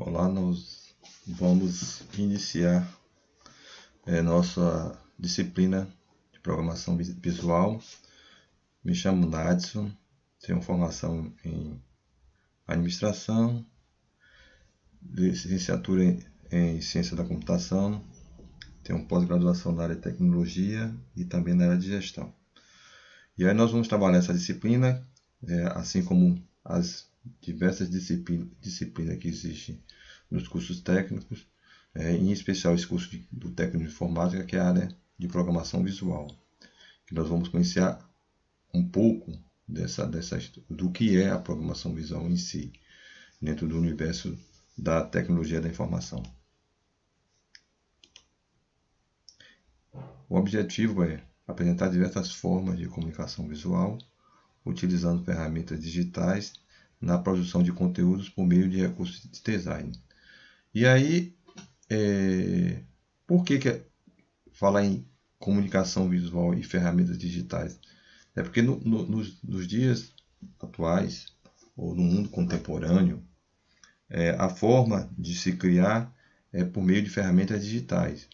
Olá, nós vamos iniciar é, nossa disciplina de programação visual. Me chamo Nadson, tenho formação em administração, licenciatura em, em ciência da computação, tenho pós-graduação na área de tecnologia e também na área de gestão. E aí nós vamos trabalhar essa disciplina, é, assim como as diversas disciplinas disciplina que existem nos cursos técnicos, é, em especial esse curso de, do técnico de informática, que é a área de programação visual, que nós vamos conhecer um pouco dessa, dessa, do que é a programação visual em si, dentro do universo da tecnologia da informação. O objetivo é apresentar diversas formas de comunicação visual, utilizando ferramentas digitais na produção de conteúdos por meio de recursos de design. E aí, é, por que, que é, falar em comunicação visual e ferramentas digitais? É porque no, no, nos, nos, dias atuais, ou no mundo contemporâneo, é, a forma de se criar é por meio de ferramentas digitais.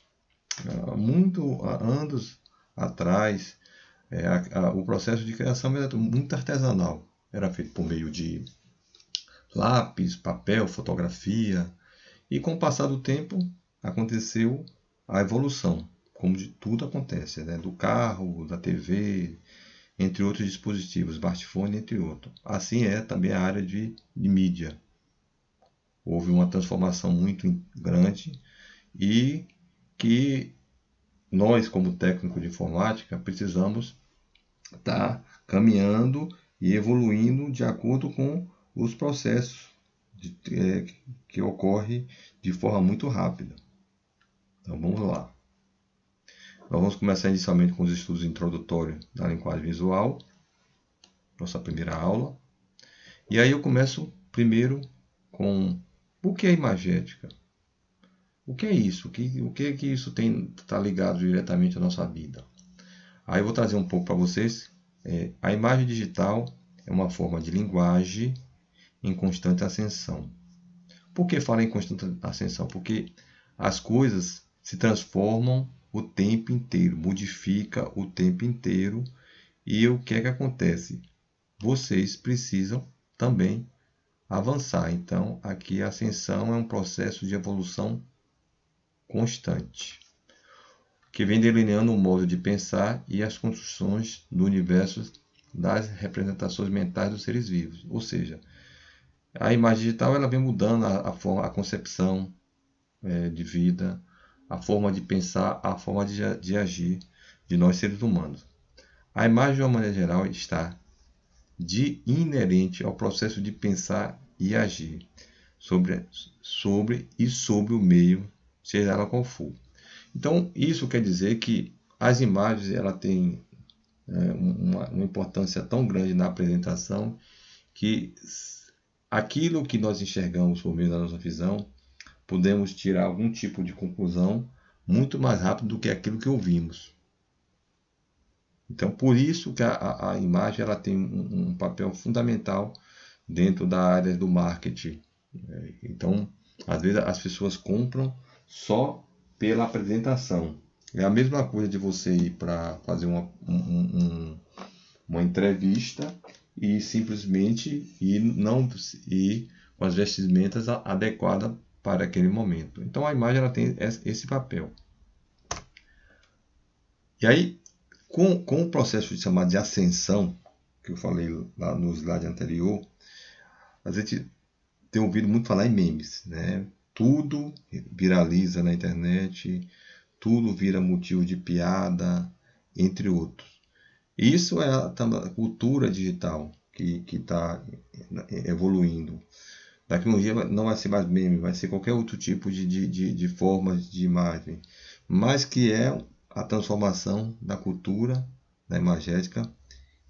muito, anos atrás, é, a, a, o processo de criação era muito artesanal era feito por meio de lápis, papel, fotografia. E com o passar do tempo aconteceu a evolução, como de tudo acontece, né? do carro, da TV, entre outros dispositivos, smartphone, entre outros. Assim é também a área de, de mídia. Houve uma transformação muito grande e que nós, como técnico de informática, precisamos estar tá caminhando e evoluindo de acordo com os processos de, é, que ocorre de forma muito rápida. Então vamos lá. Nós vamos começar inicialmente com os estudos introdutórios da linguagem visual, nossa primeira aula. E aí eu começo primeiro com o que é imagética? O que é isso? O que, o que é que isso tem está ligado diretamente à nossa vida? Aí eu vou trazer um pouco para vocês é, a imagem digital é uma forma de linguagem em constante ascensão. Por que fala em constante ascensão? Porque as coisas se transformam o tempo inteiro, modifica o tempo inteiro. E o que é que acontece? Vocês precisam também avançar. Então, aqui a ascensão é um processo de evolução constante, que vem delineando o modo de pensar e as construções do universo das representações mentais dos seres vivos. Ou seja, a imagem digital ela vem mudando a, a forma, a concepção é, de vida, a forma de pensar, a forma de, de agir de nós seres humanos. A imagem, de uma maneira geral, está de inerente ao processo de pensar e agir sobre, sobre e sobre o meio, seja ela qual for. Então, isso quer dizer que as imagens ela tem né, uma, uma importância tão grande na apresentação que aquilo que nós enxergamos por meio da nossa visão, podemos tirar algum tipo de conclusão muito mais rápido do que aquilo que ouvimos. Então, por isso que a, a imagem ela tem um, um, papel fundamental dentro da área do marketing. É, então, às vezes as pessoas compram só pela apresentação. É a mesma coisa de você ir para fazer uma, um, um, uma entrevista e simplesmente ir, não, ir com as vestimentas adequadas para aquele momento. Então a imagem ela tem esse papel. E aí, com, com o processo de chamado de ascensão, que eu falei lá no slide anterior, a gente tem ouvido muito falar em memes, né? Tudo viraliza na internet, tudo vira motivo de piada, entre outros. Isso é a, cultura digital que está evoluindo. A tecnologia não vai ser mais meme, vai ser qualquer outro tipo de, de, de, de de imagem, mas que é a transformação da cultura da imagética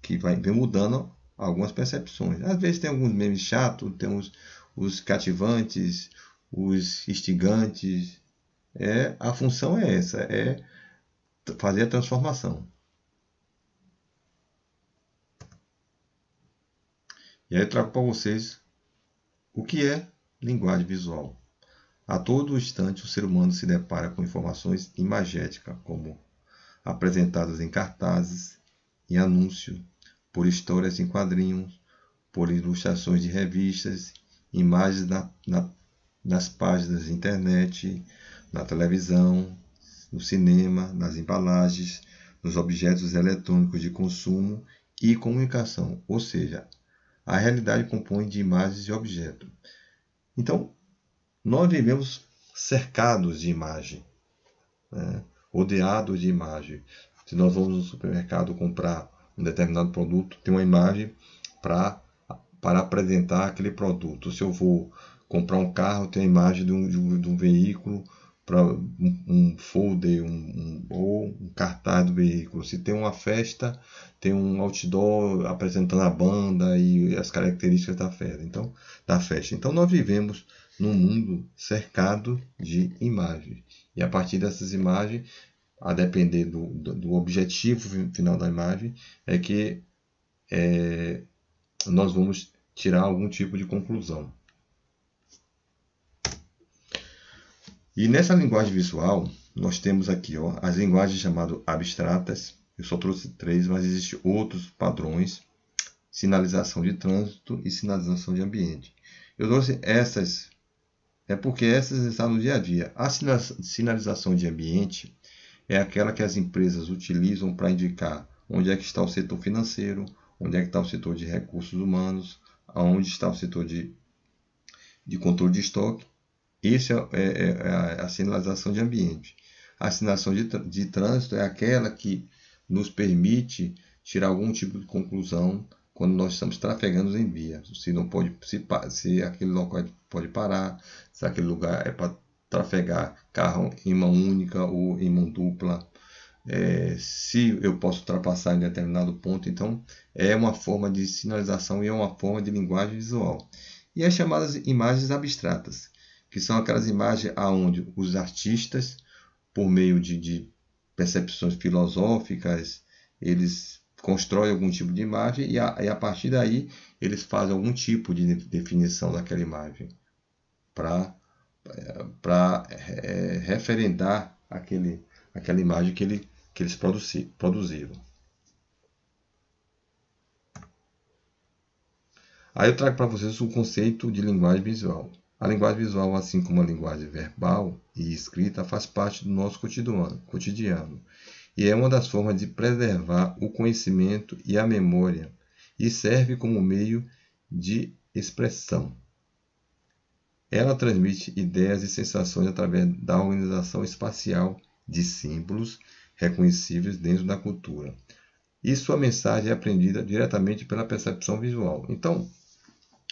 que vai vem mudando algumas percepções. Às vezes tem alguns memes chatos, tem os, os cativantes, os instigantes, é a função é essa, é fazer a transformação. E aí eu trago para vocês o que é linguagem visual. A todo instante o ser humano se depara com informações imagéticas, como apresentadas em cartazes, em anúncios, por histórias em quadrinhos, por ilustrações de revistas, imagens na, na, nas páginas da internet, na televisão, no cinema, nas embalagens, nos objetos eletrônicos de consumo e comunicação, ou seja, a realidade compõe de imagens e objetos. Então, nós vivemos cercados de imagem, né? rodeados de imagem. Se nós vamos no supermercado comprar um determinado produto, tem uma imagem para para apresentar aquele produto. Se eu vou comprar um carro, tem a imagem de um, de um, de um veículo para um, um folder um, um, ou um cartaz do veículo. Se tem uma festa, tem um outdoor apresentando a banda e as características da festa. Então, da festa. Então nós vivemos num mundo cercado de imagens. E a partir dessas imagens, a depender do, do, do objetivo final da imagem, é que é, nós vamos tirar algum tipo de conclusão. E nessa linguagem visual, nós temos aqui ó, as linguagens chamadas abstratas. Eu só trouxe três, mas existem outros padrões. Sinalização de trânsito e sinalização de ambiente. Eu trouxe essas, é porque essas estão no dia a dia. A sinalização de ambiente é aquela que as empresas utilizam para indicar onde é que está o setor financeiro, onde é que está o setor de recursos humanos, aonde está o setor de, de controle de estoque essa é, é, é, é, a sinalização de ambiente. A sinalização de, de trânsito é aquela que nos permite tirar algum tipo de conclusão quando nós estamos trafegando em via. Se não pode se, se aquele local pode parar, se aquele lugar é para trafegar carro em mão única ou em mão dupla, é, se eu posso ultrapassar em determinado ponto. Então, é uma forma de sinalização e é uma forma de linguagem visual. E as chamadas imagens abstratas, que são aquelas imagens aonde os artistas, por meio de, de percepções filosóficas, eles constroem algum tipo de imagem e a, e a partir daí eles fazem algum tipo de definição daquela imagem para é, referendar aquele, aquela imagem que, ele, que eles produzi, produziram. Aí eu trago para vocês o conceito de linguagem visual. A linguagem visual, assim como a linguagem verbal e escrita, faz parte do nosso cotidiano e é uma das formas de preservar o conhecimento e a memória e serve como meio de expressão. Ela transmite ideias e sensações através da organização espacial de símbolos reconhecíveis dentro da cultura. E sua mensagem é aprendida diretamente pela percepção visual. Então,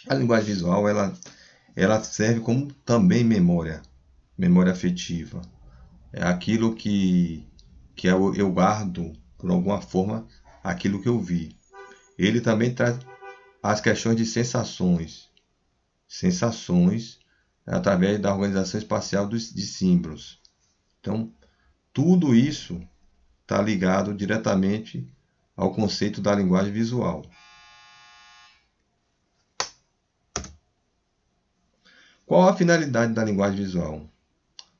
a linguagem visual ela ela serve como também memória, memória afetiva. É aquilo que, que eu, eu guardo, por alguma forma, aquilo que eu vi. Ele também traz as questões de sensações, sensações através da organização espacial dos, de símbolos. Então, tudo isso está ligado diretamente ao conceito da linguagem visual. Qual a finalidade da linguagem visual?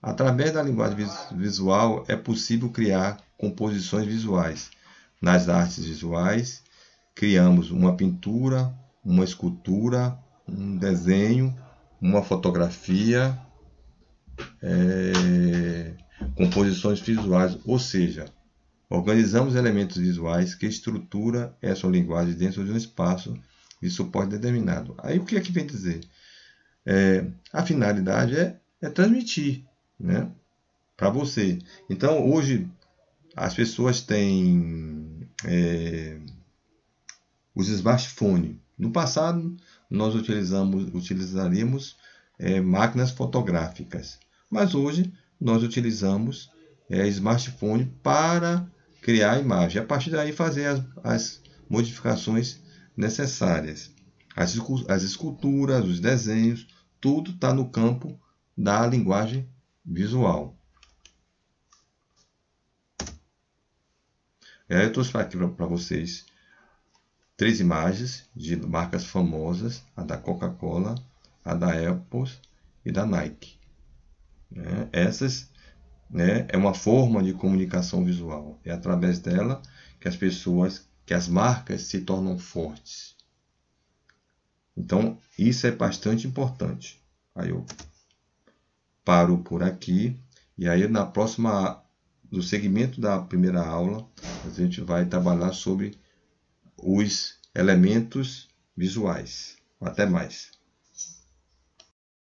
Através da linguagem visual é possível criar composições visuais. Nas artes visuais, criamos uma pintura, uma escultura, um desenho, uma fotografia, é, composições visuais, ou seja, organizamos elementos visuais que estrutura essa linguagem dentro de um espaço de suporte determinado. Aí o que é que vem dizer? é, a finalidade é, é transmitir né, para você. Então, hoje, as pessoas têm é, os smartphones. No passado, nós utilizamos, utilizaríamos é, máquinas fotográficas, mas hoje nós utilizamos é, smartphone para criar a imagem. A partir daí, fazer as, as modificações necessárias. As, as esculturas, os desenhos, tudo está no campo da linguagem visual. É, eu trouxe aqui para vocês três imagens de marcas famosas, a da Coca-Cola, a da Apple e da Nike. Né? Essas né, é uma forma de comunicação visual. É através dela que as pessoas, que as marcas se tornam fortes. Então, isso é bastante importante. Aí eu paro por aqui e aí na próxima no segmento da primeira aula, a gente vai trabalhar sobre os elementos visuais. Até mais.